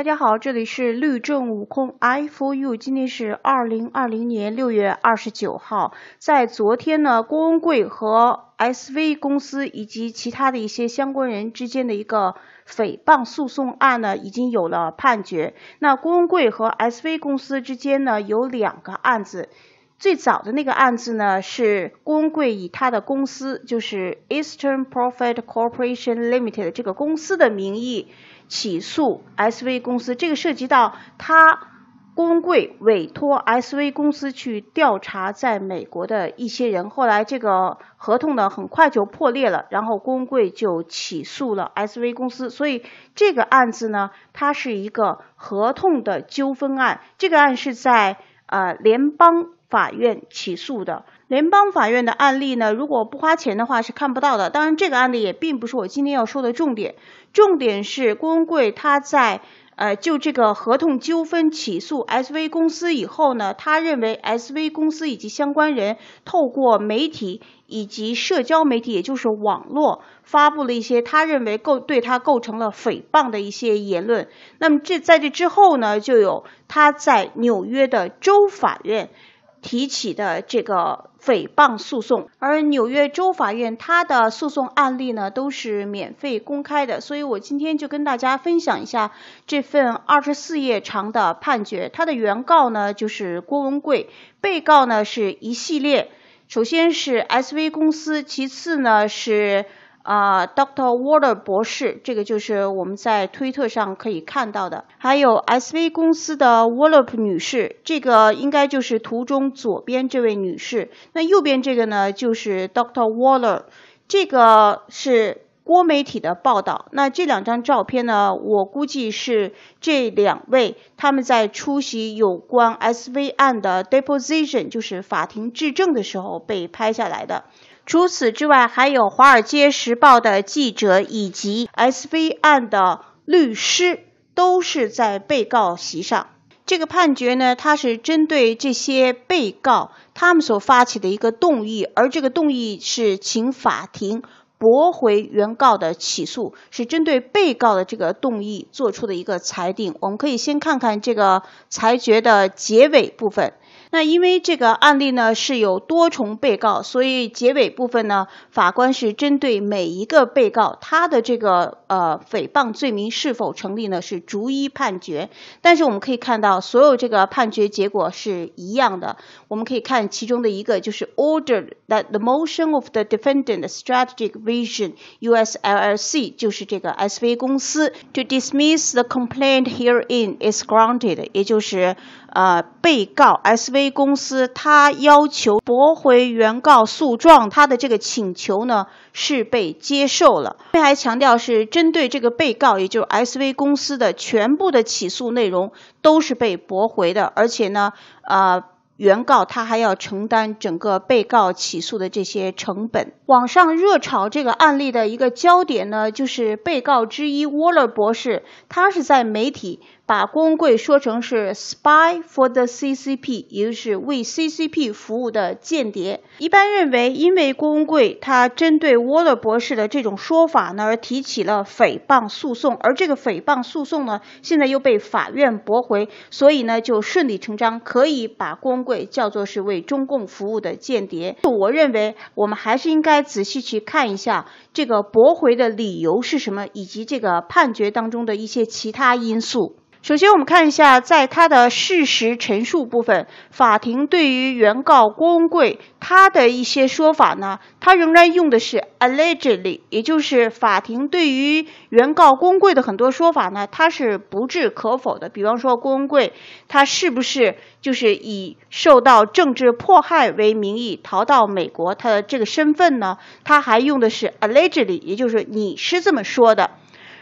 大家好，这里是律政悟空 I for you。今天是二零二零年六月二十九号。在昨天呢，郭文贵和 SV 公司以及其他的一些相关人之间的一个诽谤诉讼案呢，已经有了判决。那郭文贵和 SV 公司之间呢，有两个案子。最早的那个案子呢，是郭文贵以他的公司，就是 Eastern Profit Corporation Limited 这个公司的名义。起诉 SV 公司，这个涉及到他公贵委托 SV 公司去调查在美国的一些人，后来这个合同呢很快就破裂了，然后公贵就起诉了 SV 公司，所以这个案子呢，它是一个合同的纠纷案，这个案是在呃联邦法院起诉的。联邦法院的案例呢，如果不花钱的话是看不到的。当然，这个案例也并不是我今天要说的重点。重点是，郭文贵他在呃就这个合同纠纷起诉 SV 公司以后呢，他认为 SV 公司以及相关人透过媒体以及社交媒体，也就是网络，发布了一些他认为构对他构成了诽谤的一些言论。那么这在这之后呢，就有他在纽约的州法院。提起的这个诽谤诉讼，而纽约州法院它的诉讼案例呢都是免费公开的，所以我今天就跟大家分享一下这份二十四页长的判决。它的原告呢就是郭文贵，被告呢是一系列，首先是 SV 公司，其次呢是。啊，Dr. Waller 博士，这个就是我们在推特上可以看到的。还有 SV 公司的 Wallop 女士，这个应该就是图中左边这位女士。那右边这个呢，就是 Dr. Waller。这个是郭媒体的报道。那这两张照片呢，我估计是这两位他们在出席有关 SV 案的 deposition，就是法庭质证的时候被拍下来的。除此之外，还有《华尔街时报》的记者以及 S V 案的律师都是在被告席上。这个判决呢，它是针对这些被告他们所发起的一个动议，而这个动议是请法庭驳回原告的起诉，是针对被告的这个动议做出的一个裁定。我们可以先看看这个裁决的结尾部分。那因为这个案例呢是有多重被告，所以结尾部分呢，法官是针对每一个被告他的这个呃诽谤罪名是否成立呢是逐一判决。但是我们可以看到，所有这个判决结果是一样的。我们可以看其中的一个，就是 ordered that the motion of the defendant Strategic Vision U.S. L.L.C. 就是这个 SV 公司 to dismiss the complaint herein is granted，也就是。呃，被告 SV 公司他要求驳回原告诉状，他的这个请求呢是被接受了。还强调是针对这个被告，也就是 SV 公司的全部的起诉内容都是被驳回的，而且呢，呃，原告他还要承担整个被告起诉的这些成本。网上热炒这个案例的一个焦点呢，就是被告之一 Waller 博士，他是在媒体。把郭文贵说成是 spy for the CCP，也就是为 CCP 服务的间谍。一般认为，因为郭文贵他针对 Waller 博士的这种说法呢，而提起了诽谤诉讼，而这个诽谤诉讼呢，现在又被法院驳回，所以呢，就顺理成章可以把郭文贵叫做是为中共服务的间谍。我认为，我们还是应该仔细去看一下这个驳回的理由是什么，以及这个判决当中的一些其他因素。首先，我们看一下，在他的事实陈述部分，法庭对于原告郭文贵他的一些说法呢，他仍然用的是 allegedly，也就是法庭对于原告郭文贵的很多说法呢，他是不置可否的。比方说，郭文贵他是不是就是以受到政治迫害为名义逃到美国？他的这个身份呢，他还用的是 allegedly，也就是你是这么说的。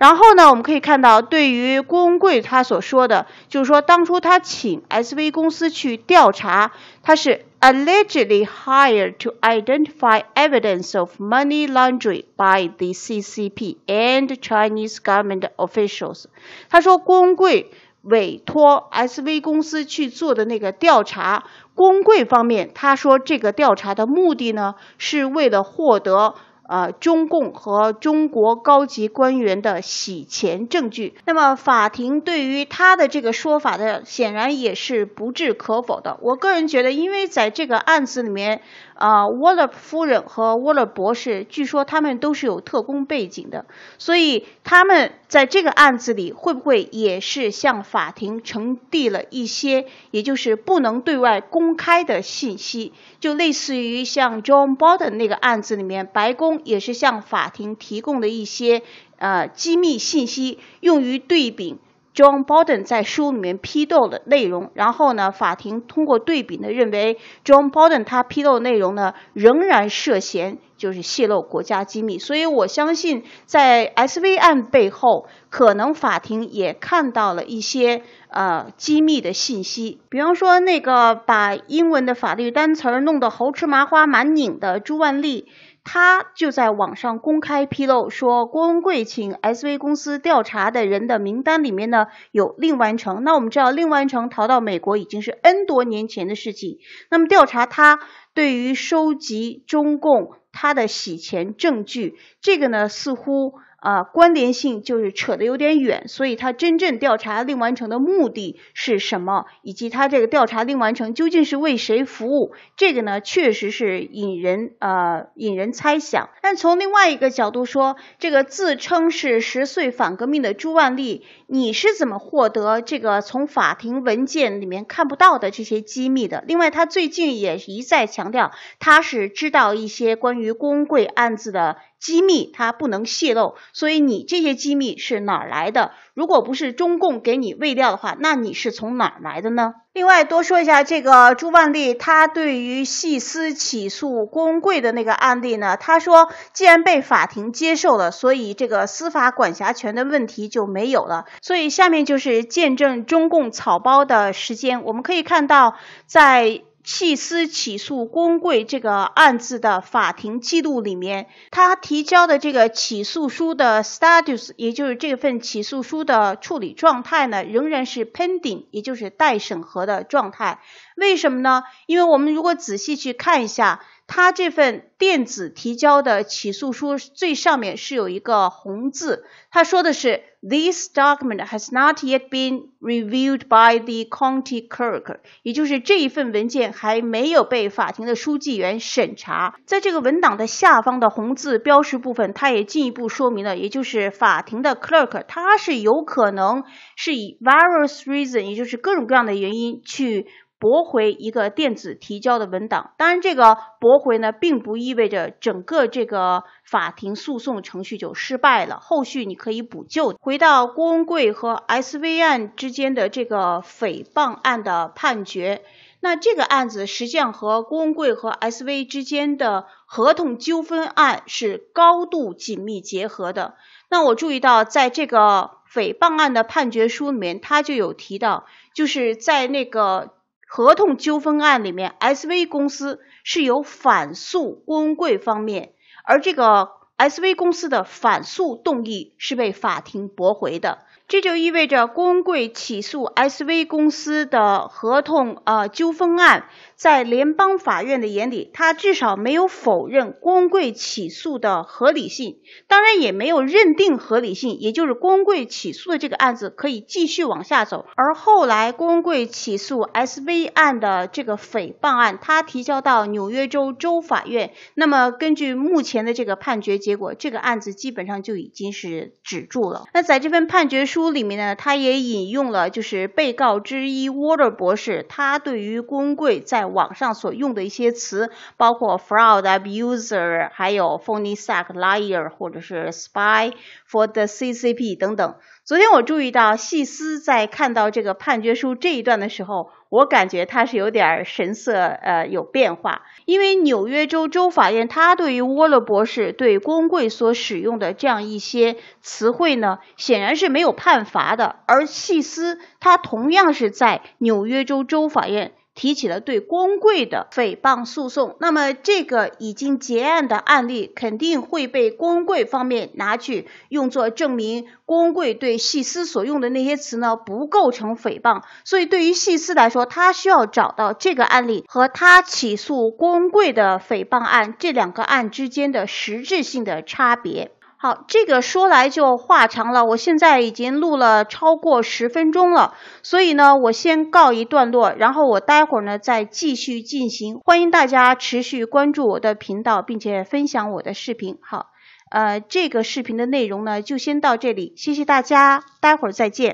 然后呢，我们可以看到，对于郭文贵他所说的，就是说，当初他请 SV 公司去调查，他是 allegedly hired to identify evidence of money laundering by the CCP and Chinese government officials。他说，郭文贵委托 SV 公司去做的那个调查，郭文贵方面他说，这个调查的目的呢，是为了获得。啊，中共和中国高级官员的洗钱证据。那么，法庭对于他的这个说法的，显然也是不置可否的。我个人觉得，因为在这个案子里面。啊，沃勒夫人和沃勒博士，据说他们都是有特工背景的，所以他们在这个案子里会不会也是向法庭呈递了一些，也就是不能对外公开的信息？就类似于像 John Bolton 那个案子里面，白宫也是向法庭提供的一些呃机密信息，用于对比。John Bolton 在书里面批斗的内容，然后呢，法庭通过对比呢，认为 John Bolton 他批斗内容呢仍然涉嫌就是泄露国家机密，所以我相信在 SV 案背后，可能法庭也看到了一些呃机密的信息，比方说那个把英文的法律单词儿弄得猴吃麻花满拧的朱万利。他就在网上公开披露说，郭文贵请 SV 公司调查的人的名单里面呢，有令完成。那我们知道，令完成逃到美国已经是 N 多年前的事情。那么调查他对于收集中共他的洗钱证据，这个呢似乎。啊，关联性就是扯得有点远，所以他真正调查令完成的目的是什么，以及他这个调查令完成究竟是为谁服务，这个呢确实是引人呃引人猜想。但从另外一个角度说，这个自称是十岁反革命的朱万立，你是怎么获得这个从法庭文件里面看不到的这些机密的？另外，他最近也一再强调，他是知道一些关于公贵案子的。机密它不能泄露，所以你这些机密是哪儿来的？如果不是中共给你喂料的话，那你是从哪儿来的呢？另外，多说一下这个朱万立，他对于细思起诉郭文贵的那个案例呢，他说既然被法庭接受了，所以这个司法管辖权的问题就没有了。所以下面就是见证中共草包的时间，我们可以看到在。弃私起诉公贵这个案子的法庭记录里面，他提交的这个起诉书的 status，也就是这份起诉书的处理状态呢，仍然是 pending，也就是待审核的状态。为什么呢？因为我们如果仔细去看一下。他这份电子提交的起诉书最上面是有一个红字，他说的是 "This document has not yet been reviewed by the county clerk"，也就是这一份文件还没有被法庭的书记员审查。在这个文档的下方的红字标识部分，他也进一步说明了，也就是法庭的 clerk 他是有可能是以 various reason，也就是各种各样的原因去。驳回一个电子提交的文档，当然这个驳回呢，并不意味着整个这个法庭诉讼程序就失败了，后续你可以补救回到郭文贵和 SV 案之间的这个诽谤案的判决，那这个案子实际上和郭文贵和 SV 之间的合同纠纷案是高度紧密结合的。那我注意到，在这个诽谤案的判决书里面，他就有提到，就是在那个。合同纠纷案里面，SV 公司是由反诉郭文贵方面，而这个 SV 公司的反诉动议是被法庭驳回的，这就意味着郭文贵起诉 SV 公司的合同呃纠纷案。在联邦法院的眼里，他至少没有否认光贵起诉的合理性，当然也没有认定合理性，也就是光贵起诉的这个案子可以继续往下走。而后来光贵起诉 S V 案的这个诽谤案，他提交到纽约州州法院。那么根据目前的这个判决结果，这个案子基本上就已经是止住了。那在这份判决书里面呢，他也引用了就是被告之一 Water 博士，他对于光贵在网上所用的一些词，包括 fraud abuser，还有 phony sack liar，或者是 spy for the CCP 等等。昨天我注意到，细思在看到这个判决书这一段的时候，我感觉他是有点神色呃有变化。因为纽约州州法院，他对于沃勒博士对公贵所使用的这样一些词汇呢，显然是没有判罚的。而细思他同样是在纽约州州法院。提起了对公贵的诽谤诉讼，那么这个已经结案的案例肯定会被公贵方面拿去用作证明公贵对细丝所用的那些词呢不构成诽谤，所以对于细丝来说，他需要找到这个案例和他起诉公贵的诽谤案这两个案之间的实质性的差别。好，这个说来就话长了，我现在已经录了超过十分钟了，所以呢，我先告一段落，然后我待会儿呢再继续进行。欢迎大家持续关注我的频道，并且分享我的视频。好，呃，这个视频的内容呢就先到这里，谢谢大家，待会儿再见。